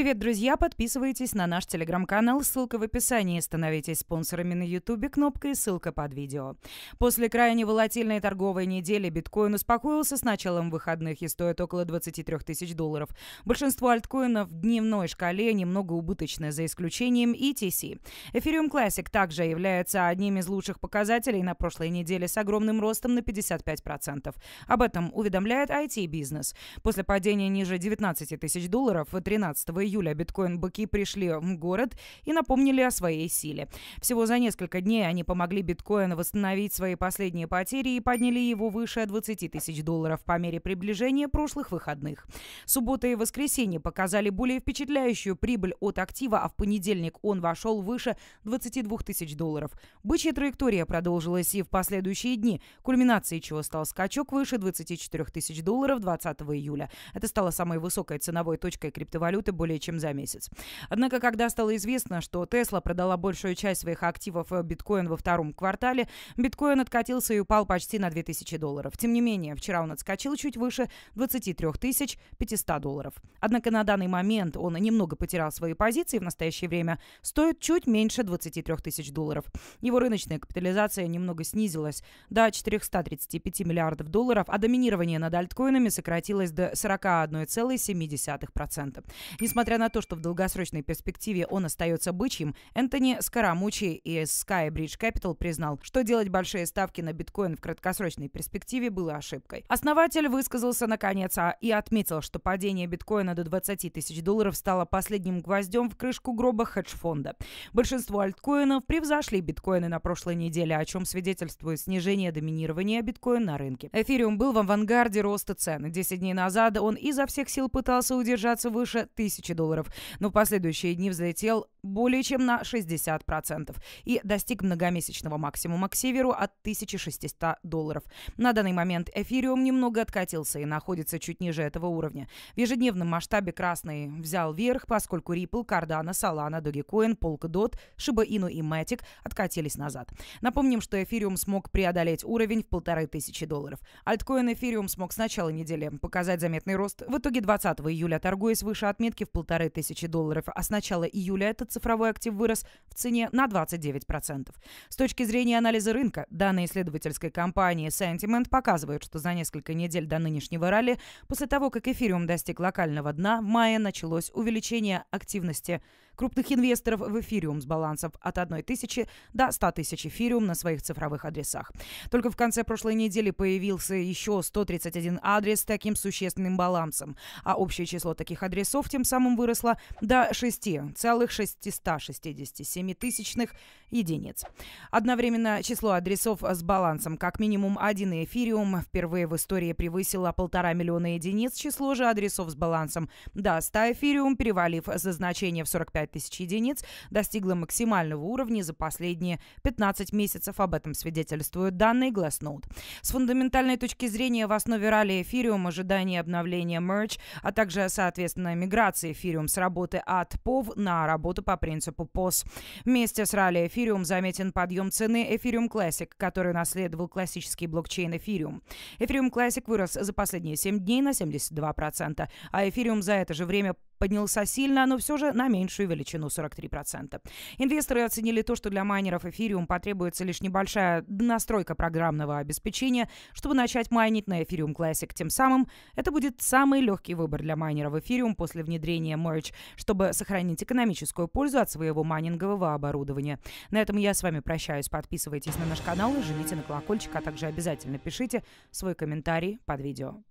Привет, друзья! Подписывайтесь на наш телеграм-канал, ссылка в описании. Становитесь спонсорами на ютубе, кнопкой и ссылка под видео. После крайне волатильной торговой недели биткоин успокоился с началом выходных и стоит около 23 тысяч долларов. Большинство альткоинов в дневной шкале немного убыточны, за исключением ETC. Ethereum Classic также является одним из лучших показателей на прошлой неделе с огромным ростом на 55%. Об этом уведомляет IT-бизнес. После падения ниже 19 тысяч долларов 13 июля июля биткоин-быки пришли в город и напомнили о своей силе. Всего за несколько дней они помогли биткоину восстановить свои последние потери и подняли его выше 20 тысяч долларов по мере приближения прошлых выходных. Суббота и воскресенье показали более впечатляющую прибыль от актива, а в понедельник он вошел выше 22 тысяч долларов. Бычья траектория продолжилась и в последующие дни, кульминацией чего стал скачок выше 24 тысяч долларов 20 июля. Это стало самой высокой ценовой точкой криптовалюты более чем за месяц. Однако, когда стало известно, что Тесла продала большую часть своих активов в биткоин во втором квартале, биткоин откатился и упал почти на 2000 долларов. Тем не менее, вчера он отскочил чуть выше 23 500 долларов. Однако на данный момент он немного потерял свои позиции в настоящее время, стоит чуть меньше 23 тысяч долларов. Его рыночная капитализация немного снизилась до 435 миллиардов долларов, а доминирование над альткоинами сократилось до 41,7%. Несмотря Несмотря на то, что в долгосрочной перспективе он остается бычьим, Энтони Скоромучи из Skybridge Capital признал, что делать большие ставки на биткоин в краткосрочной перспективе было ошибкой. Основатель высказался наконец а, и отметил, что падение биткоина до 20 тысяч долларов стало последним гвоздем в крышку гроба хедж-фонда. Большинство альткоинов превзошли биткоины на прошлой неделе, о чем свидетельствует снижение доминирования биткоина на рынке. Эфириум был в авангарде роста цен. 10 дней назад он изо всех сил пытался удержаться выше 1000 долларов долларов, но в последующие дни взлетел более чем на 60% и достиг многомесячного максимума к северу от 1600 долларов. На данный момент эфириум немного откатился и находится чуть ниже этого уровня. В ежедневном масштабе красный взял верх, поскольку Ripple, Cardano, Solana, Dogecoin, Polkadot, Shiba Inu и Matic откатились назад. Напомним, что эфириум смог преодолеть уровень в полторы тысячи долларов. Альткоин эфириум смог с начала недели показать заметный рост. В итоге 20 июля, торгуясь выше отметки в полторы тысячи долларов, а с начала июля этот цифровой актив вырос в цене на 29%. С точки зрения анализа рынка, данные исследовательской компании Sentiment показывают, что за несколько недель до нынешнего ралли, после того, как эфириум достиг локального дна, в мае началось увеличение активности крупных инвесторов в эфириум с балансов от 1 тысячи до 100 тысяч эфириум на своих цифровых адресах. Только в конце прошлой недели появился еще 131 адрес с таким существенным балансом, а общее число таких адресов тем самым выросло до 6,667 тысячных единиц. Одновременно число адресов с балансом как минимум 1 эфириум впервые в истории превысило полтора миллиона единиц, число же адресов с балансом до 100 эфириум, перевалив за значение в 45 тысяч единиц достигла максимального уровня за последние 15 месяцев. Об этом свидетельствуют данные Glassnode. С фундаментальной точки зрения в основе ралли эфириум ожидание обновления Merge, а также, соответственно, миграции эфириум с работы от POV на работу по принципу POS. Вместе с ралли эфириум заметен подъем цены эфириум Classic, который наследовал классический блокчейн эфириум. Эфириум Classic вырос за последние 7 дней на 72%, а эфириум за это же время поднялся сильно, но все же на меньшую величину 43%. Инвесторы оценили то, что для майнеров эфириум потребуется лишь небольшая настройка программного обеспечения, чтобы начать майнить на эфириум Classic. Тем самым это будет самый легкий выбор для майнеров эфириум после внедрения Merge, чтобы сохранить экономическую пользу от своего майнингового оборудования. На этом я с вами прощаюсь. Подписывайтесь на наш канал и жмите на колокольчик, а также обязательно пишите свой комментарий под видео.